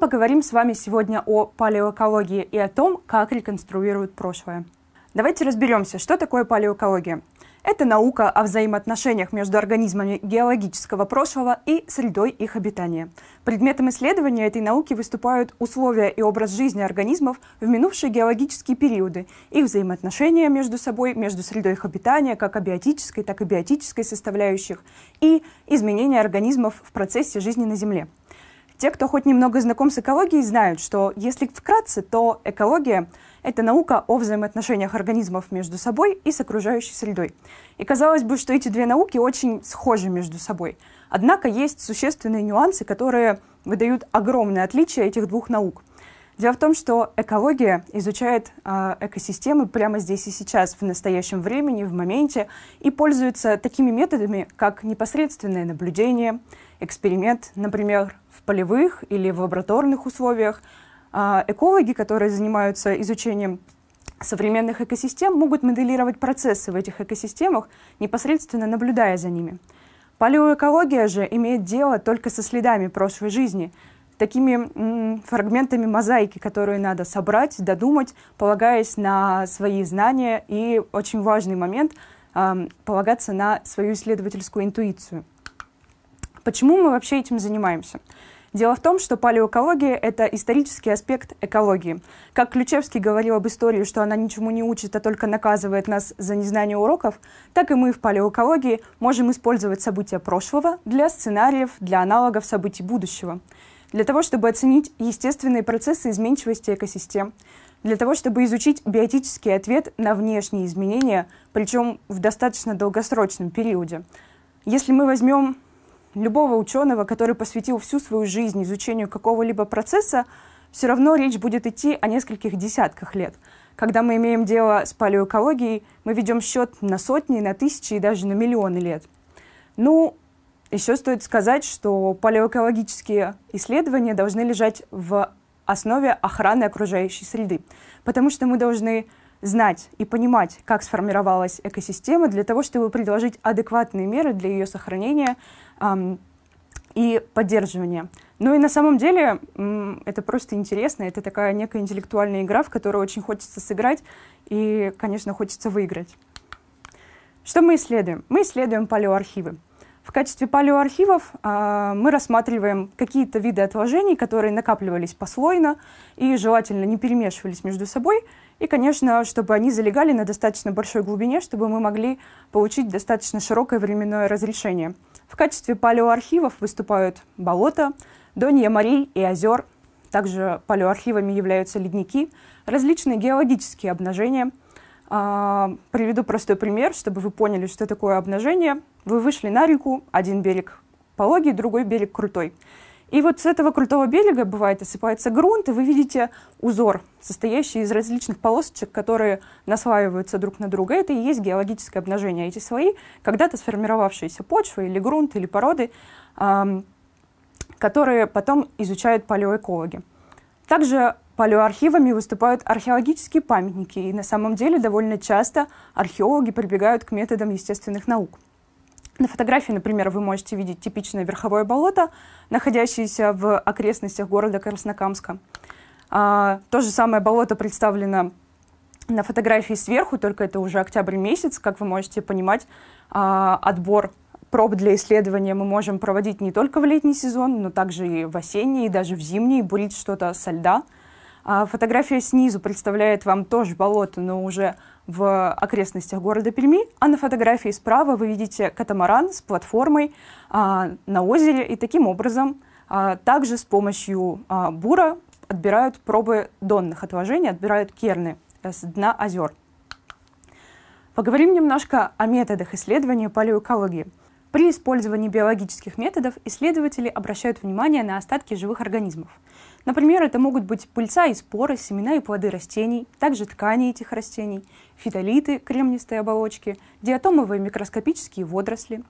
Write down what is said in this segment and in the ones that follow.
поговорим с вами сегодня о палеоэкологии и о том, как реконструируют прошлое. Давайте разберемся, что такое палеоэкология. Это наука о взаимоотношениях между организмами геологического прошлого и средой их обитания. Предметом исследования этой науки выступают условия и образ жизни организмов в минувшие геологические периоды, их взаимоотношения между собой, между средой их обитания, как абиотической, так и биотической составляющих, и изменения организмов в процессе жизни на Земле. Те, кто хоть немного знаком с экологией, знают, что если вкратце, то экология — это наука о взаимоотношениях организмов между собой и с окружающей средой. И казалось бы, что эти две науки очень схожи между собой. Однако есть существенные нюансы, которые выдают огромное отличие этих двух наук — Дело в том, что экология изучает э, экосистемы прямо здесь и сейчас, в настоящем времени, в моменте, и пользуется такими методами, как непосредственное наблюдение, эксперимент, например, в полевых или в лабораторных условиях. Э, экологи, которые занимаются изучением современных экосистем, могут моделировать процессы в этих экосистемах, непосредственно наблюдая за ними. Палеоэкология же имеет дело только со следами прошлой жизни – такими фрагментами мозаики, которые надо собрать, додумать, полагаясь на свои знания и очень важный момент полагаться на свою исследовательскую интуицию. Почему мы вообще этим занимаемся? Дело в том, что палеоэкология — это исторический аспект экологии. Как Ключевский говорил об истории, что она ничему не учит, а только наказывает нас за незнание уроков, так и мы в палеоэкологии можем использовать события прошлого для сценариев, для аналогов событий будущего для того, чтобы оценить естественные процессы изменчивости экосистем, для того, чтобы изучить биотический ответ на внешние изменения, причем в достаточно долгосрочном периоде. Если мы возьмем любого ученого, который посвятил всю свою жизнь изучению какого-либо процесса, все равно речь будет идти о нескольких десятках лет. Когда мы имеем дело с палеоэкологией, мы ведем счет на сотни, на тысячи и даже на миллионы лет. Ну, еще стоит сказать, что палеоэкологические исследования должны лежать в основе охраны окружающей среды, потому что мы должны знать и понимать, как сформировалась экосистема, для того, чтобы предложить адекватные меры для ее сохранения эм, и поддерживания. Ну и на самом деле это просто интересно, это такая некая интеллектуальная игра, в которую очень хочется сыграть и, конечно, хочется выиграть. Что мы исследуем? Мы исследуем палеоархивы. В качестве палеоархивов э, мы рассматриваем какие-то виды отложений, которые накапливались послойно и желательно не перемешивались между собой. И, конечно, чтобы они залегали на достаточно большой глубине, чтобы мы могли получить достаточно широкое временное разрешение. В качестве палеоархивов выступают болота, донья морей и озер. Также палеоархивами являются ледники, различные геологические обнажения – а, приведу простой пример, чтобы вы поняли, что такое обнажение. Вы вышли на реку, один берег пологий, другой берег крутой. И вот с этого крутого берега, бывает, осыпается грунт, и вы видите узор, состоящий из различных полосочек, которые наслаиваются друг на друга. Это и есть геологическое обнажение. Эти слои, когда-то сформировавшиеся почвы или грунт, или породы, которые потом изучают палеоэкологи. Также Палеоархивами выступают археологические памятники, и на самом деле довольно часто археологи прибегают к методам естественных наук. На фотографии, например, вы можете видеть типичное верховое болото, находящееся в окрестностях города Краснокамска. А, то же самое болото представлено на фотографии сверху, только это уже октябрь месяц. Как вы можете понимать, а, отбор проб для исследования мы можем проводить не только в летний сезон, но также и в осенний, и даже в зимний, бурить что-то со льда – а фотография снизу представляет вам тоже болото, но уже в окрестностях города Пельми. а на фотографии справа вы видите катамаран с платформой а, на озере, и таким образом а, также с помощью а, бура отбирают пробы донных отложений, отбирают керны э, с дна озер. Поговорим немножко о методах исследования палеоэкологии. При использовании биологических методов исследователи обращают внимание на остатки живых организмов. Например, это могут быть пыльца и споры, семена и плоды растений, также ткани этих растений, фитолиты, кремнистые оболочки, диатомовые микроскопические водоросли.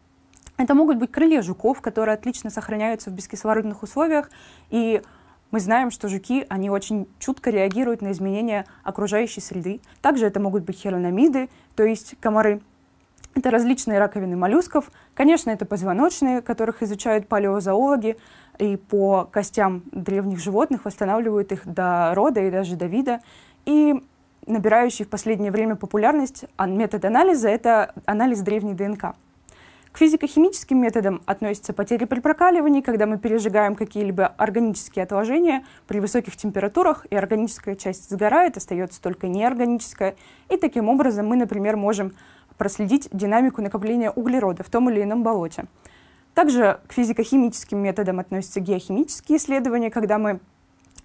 Это могут быть крылья жуков, которые отлично сохраняются в бескислородных условиях, и мы знаем, что жуки, они очень чутко реагируют на изменения окружающей среды. Также это могут быть херонамиды, то есть комары. Это различные раковины моллюсков. Конечно, это позвоночные, которых изучают палеозоологи и по костям древних животных восстанавливают их до рода и даже до вида. И набирающий в последнее время популярность а, метод анализа – это анализ древней ДНК. К физико-химическим методам относятся потери при прокаливании, когда мы пережигаем какие-либо органические отложения при высоких температурах, и органическая часть сгорает, остается только неорганическая. И таким образом мы, например, можем проследить динамику накопления углерода в том или ином болоте. Также к физико-химическим методам относятся геохимические исследования, когда мы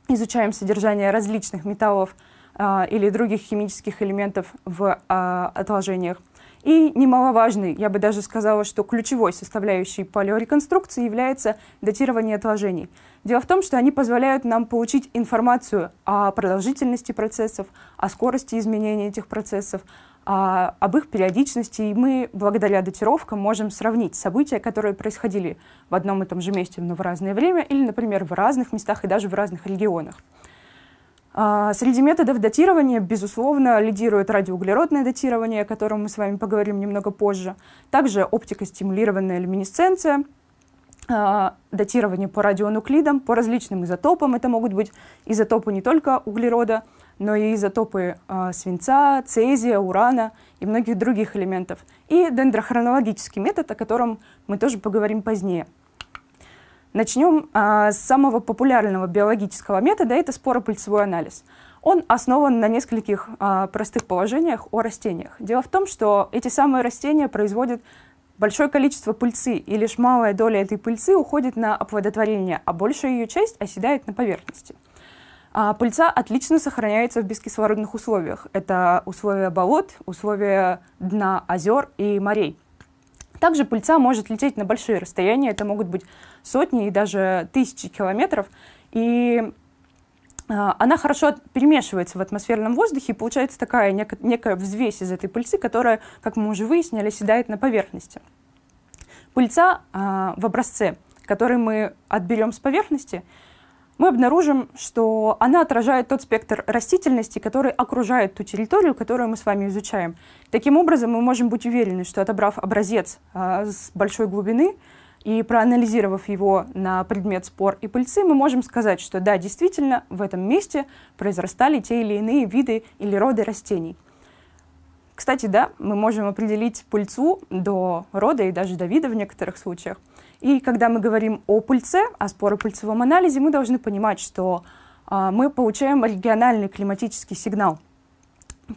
изучаем содержание различных металлов э, или других химических элементов в э, отложениях. И немаловажный, я бы даже сказала, что ключевой составляющей палеореконструкции является датирование отложений. Дело в том, что они позволяют нам получить информацию о продолжительности процессов, о скорости изменения этих процессов, а, об их периодичности, и мы благодаря датировкам можем сравнить события, которые происходили в одном и том же месте, но в разное время, или, например, в разных местах и даже в разных регионах. А, среди методов датирования, безусловно, лидирует радиоуглеродное датирование, о котором мы с вами поговорим немного позже, также стимулированная люминесценция, а, датирование по радионуклидам, по различным изотопам. Это могут быть изотопы не только углерода, но и изотопы э, свинца, цезия, урана и многих других элементов. И дендрохронологический метод, о котором мы тоже поговорим позднее. Начнем э, с самого популярного биологического метода, это споропыльцевой анализ. Он основан на нескольких э, простых положениях о растениях. Дело в том, что эти самые растения производят большое количество пыльцы, и лишь малая доля этой пыльцы уходит на оплодотворение, а большая ее часть оседает на поверхности. А пыльца отлично сохраняется в бескислородных условиях. Это условия болот, условия дна озер и морей. Также пыльца может лететь на большие расстояния, это могут быть сотни и даже тысячи километров. И а, она хорошо перемешивается в атмосферном воздухе, и получается такая нек- некая взвесь из этой пыльцы, которая, как мы уже выяснили, седает на поверхности. Пыльца а, в образце, который мы отберем с поверхности, мы обнаружим, что она отражает тот спектр растительности, который окружает ту территорию, которую мы с вами изучаем. Таким образом, мы можем быть уверены, что отобрав образец а, с большой глубины и проанализировав его на предмет спор и пыльцы, мы можем сказать, что да, действительно, в этом месте произрастали те или иные виды или роды растений. Кстати, да, мы можем определить пыльцу до рода и даже до вида в некоторых случаях. И когда мы говорим о пыльце, о споропыльцевом анализе, мы должны понимать, что а, мы получаем региональный климатический сигнал,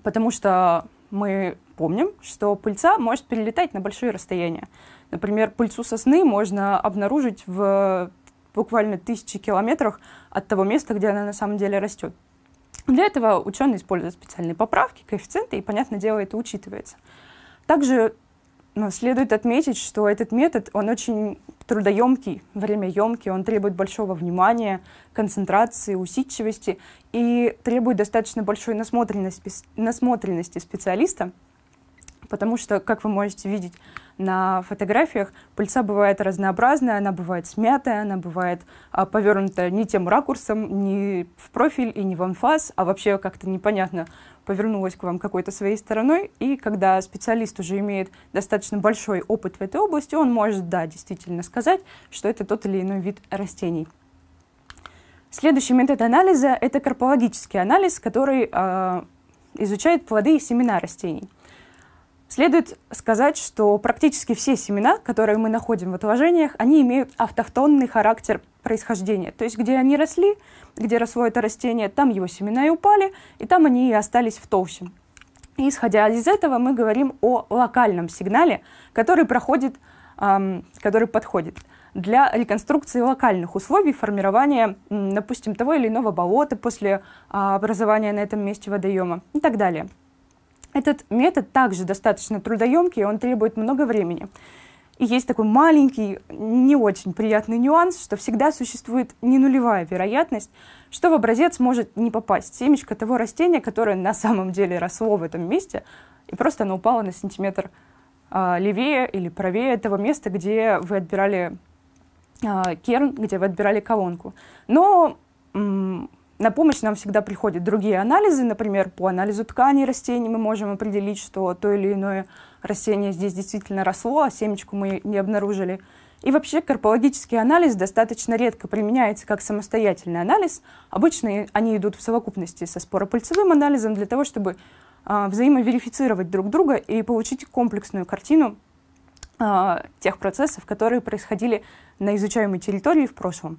потому что мы помним, что пыльца может перелетать на большие расстояния. Например, пыльцу сосны можно обнаружить в буквально тысячи километрах от того места, где она на самом деле растет. Для этого ученые используют специальные поправки, коэффициенты, и, понятное дело, это учитывается. Также ну, следует отметить, что этот метод, он очень трудоемкий, времяемкий, он требует большого внимания, концентрации, усидчивости и требует достаточно большой насмотренности, насмотренности специалиста, Потому что, как вы можете видеть на фотографиях, пыльца бывает разнообразная, она бывает смятая, она бывает а, повернута не тем ракурсом, не в профиль и не в анфас, а вообще как-то непонятно повернулась к вам какой-то своей стороной. И когда специалист уже имеет достаточно большой опыт в этой области, он может, да, действительно сказать, что это тот или иной вид растений. Следующий метод анализа – это карпологический анализ, который э, изучает плоды и семена растений. Следует сказать, что практически все семена, которые мы находим в отложениях, они имеют автохтонный характер происхождения. То есть где они росли, где росло это растение, там его семена и упали, и там они и остались в толще. И исходя из этого мы говорим о локальном сигнале, который проходит, эм, который подходит для реконструкции локальных условий формирования, допустим, того или иного болота после а, образования на этом месте водоема и так далее. Этот метод также достаточно трудоемкий, он требует много времени. И есть такой маленький, не очень приятный нюанс, что всегда существует не нулевая вероятность, что в образец может не попасть семечко того растения, которое на самом деле росло в этом месте, и просто оно упало на сантиметр а, левее или правее этого места, где вы отбирали а, керн, где вы отбирали колонку. Но на помощь нам всегда приходят другие анализы, например, по анализу тканей растений мы можем определить, что то или иное растение здесь действительно росло, а семечку мы не обнаружили. И вообще карпологический анализ достаточно редко применяется как самостоятельный анализ. Обычно они идут в совокупности со споропыльцевым анализом для того, чтобы а, взаимоверифицировать друг друга и получить комплексную картину а, тех процессов, которые происходили на изучаемой территории в прошлом.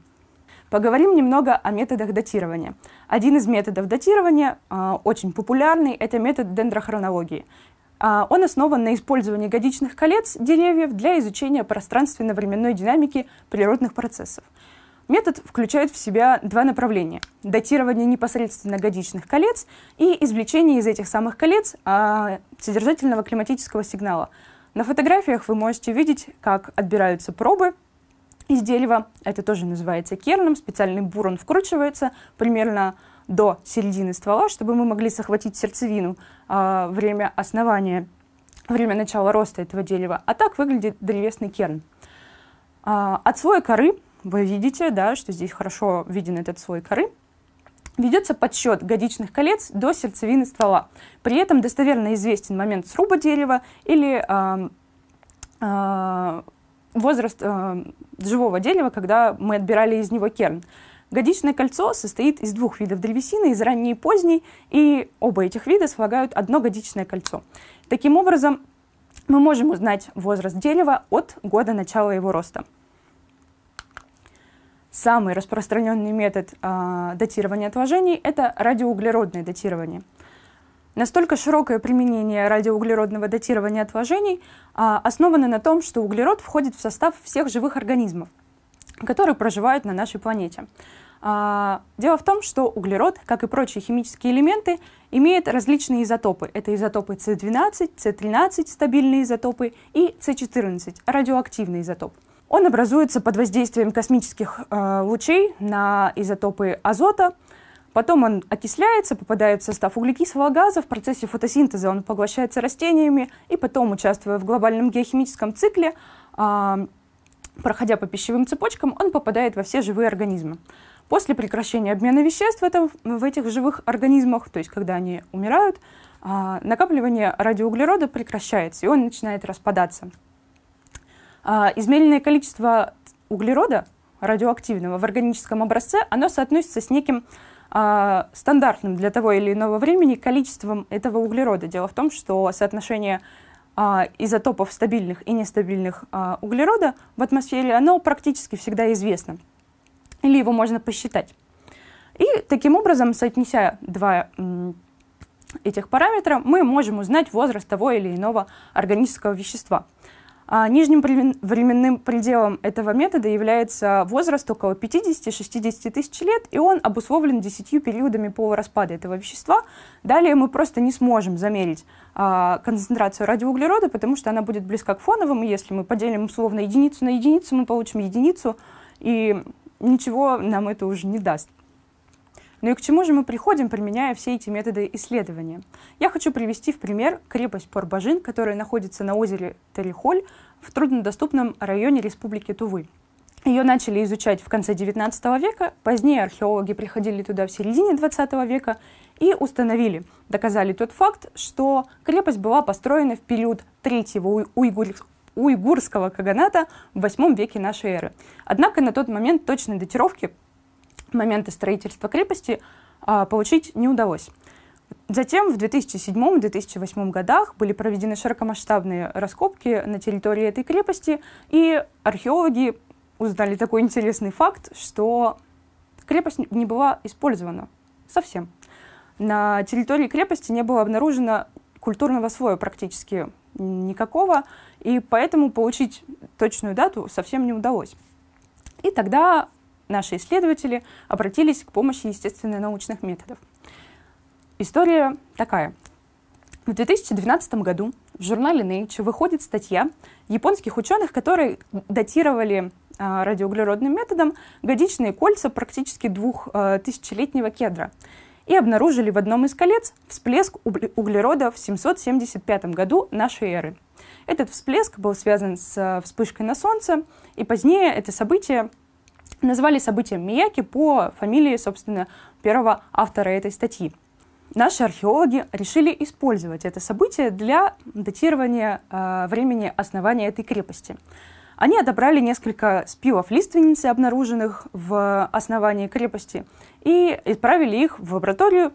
Поговорим немного о методах датирования. Один из методов датирования, а, очень популярный, это метод дендрохронологии. А, он основан на использовании годичных колец деревьев для изучения пространственно-временной динамики природных процессов. Метод включает в себя два направления – датирование непосредственно годичных колец и извлечение из этих самых колец а, содержательного климатического сигнала. На фотографиях вы можете видеть, как отбираются пробы из дерева. Это тоже называется керном. Специальный бурон вкручивается примерно до середины ствола, чтобы мы могли захватить сердцевину э, время основания, время начала роста этого дерева. А так выглядит древесный керн. Э, от слоя коры, вы видите, да, что здесь хорошо виден этот слой коры, ведется подсчет годичных колец до сердцевины ствола. При этом достоверно известен момент сруба дерева или э, э, возраст э, живого дерева, когда мы отбирали из него керн. Годичное кольцо состоит из двух видов древесины, из ранней и поздней, и оба этих вида слагают одно годичное кольцо. Таким образом, мы можем узнать возраст дерева от года начала его роста. Самый распространенный метод э, датирования отложений – это радиоуглеродное датирование – Настолько широкое применение радиоуглеродного датирования отложений а, основано на том, что углерод входит в состав всех живых организмов, которые проживают на нашей планете. А, дело в том, что углерод, как и прочие химические элементы, имеет различные изотопы. Это изотопы С12, С13, стабильные изотопы, и С14, радиоактивный изотоп. Он образуется под воздействием космических э, лучей на изотопы азота – Потом он окисляется, попадает в состав углекислого газа, в процессе фотосинтеза он поглощается растениями, и потом, участвуя в глобальном геохимическом цикле, а, проходя по пищевым цепочкам, он попадает во все живые организмы. После прекращения обмена веществ в, этом, в этих живых организмах, то есть когда они умирают, а, накапливание радиоуглерода прекращается, и он начинает распадаться. А, измеренное количество углерода радиоактивного в органическом образце, оно соотносится с неким э, стандартным для того или иного времени количеством этого углерода. Дело в том, что соотношение э, изотопов стабильных и нестабильных э, углерода в атмосфере, оно практически всегда известно. Или его можно посчитать. И таким образом, соотнеся два этих параметра, мы можем узнать возраст того или иного органического вещества. А, нижним временным пределом этого метода является возраст около 50-60 тысяч лет, и он обусловлен 10 периодами полураспада этого вещества. Далее мы просто не сможем замерить а, концентрацию радиоуглерода, потому что она будет близка к фоновым, и если мы поделим условно единицу на единицу, мы получим единицу, и ничего нам это уже не даст. Но ну и к чему же мы приходим, применяя все эти методы исследования? Я хочу привести в пример крепость Порбажин, которая находится на озере Терехоль в труднодоступном районе Республики Тувы. Ее начали изучать в конце XIX века, позднее археологи приходили туда в середине XX века и установили, доказали тот факт, что крепость была построена в период третьего уйгурского каганата в VIII веке нашей эры. Однако на тот момент точной датировки момента строительства крепости а, получить не удалось. Затем в 2007-2008 годах были проведены широкомасштабные раскопки на территории этой крепости, и археологи узнали такой интересный факт, что крепость не была использована совсем. На территории крепости не было обнаружено культурного слоя практически никакого, и поэтому получить точную дату совсем не удалось. И тогда наши исследователи обратились к помощи естественно-научных методов. История такая. В 2012 году в журнале Nature выходит статья японских ученых, которые датировали а, радиоуглеродным методом годичные кольца практически двух а, тысячелетнего кедра и обнаружили в одном из колец всплеск углерода в 775 году нашей эры. Этот всплеск был связан с а, вспышкой на Солнце, и позднее это событие назвали события Мияки по фамилии, собственно, первого автора этой статьи. Наши археологи решили использовать это событие для датирования э, времени основания этой крепости. Они отобрали несколько спилов лиственницы, обнаруженных в основании крепости, и отправили их в лабораторию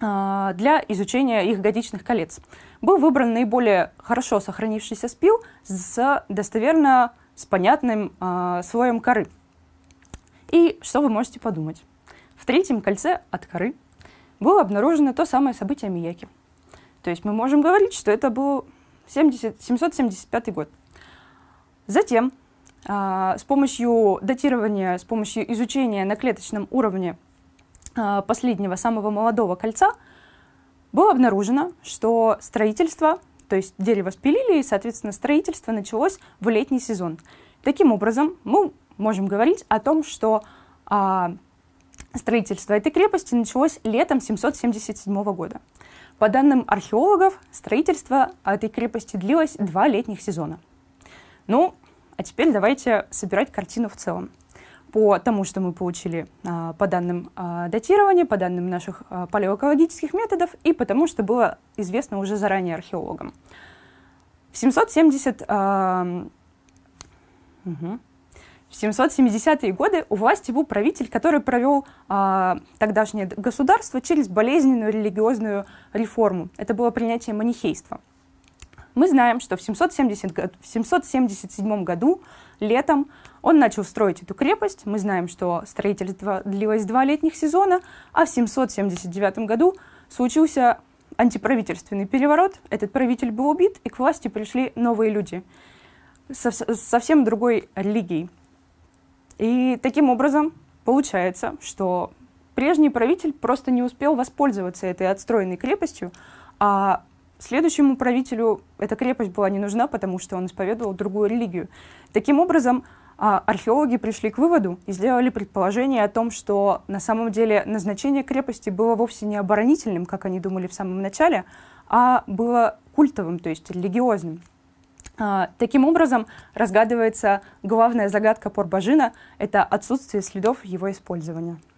э, для изучения их годичных колец. Был выбран наиболее хорошо сохранившийся спил с достоверно с понятным э, слоем коры – и что вы можете подумать? В третьем кольце от коры было обнаружено то самое событие Мияки. То есть мы можем говорить, что это был 70, 775 год. Затем а, с помощью датирования, с помощью изучения на клеточном уровне а, последнего, самого молодого кольца, было обнаружено, что строительство, то есть дерево спилили, и, соответственно, строительство началось в летний сезон. Таким образом, мы можем говорить о том, что а, строительство этой крепости началось летом 777 года. По данным археологов, строительство этой крепости длилось два летних сезона. Ну, а теперь давайте собирать картину в целом. По тому, что мы получили а, по данным а, датирования, по данным наших а, палеоэкологических методов и потому, что было известно уже заранее археологам. В 770... А, угу. В 770-е годы у власти был правитель, который провел а, тогдашнее государство через болезненную религиозную реформу. Это было принятие манихейства. Мы знаем, что в, 770, в 777 году, летом, он начал строить эту крепость. Мы знаем, что строительство длилось два летних сезона, а в 779 году случился антиправительственный переворот. Этот правитель был убит, и к власти пришли новые люди со совсем другой религией. И таким образом получается, что прежний правитель просто не успел воспользоваться этой отстроенной крепостью, а следующему правителю эта крепость была не нужна, потому что он исповедовал другую религию. Таким образом, а, археологи пришли к выводу и сделали предположение о том, что на самом деле назначение крепости было вовсе не оборонительным, как они думали в самом начале, а было культовым, то есть религиозным. А, таким образом, разгадывается главная загадка Порбажина – это отсутствие следов его использования.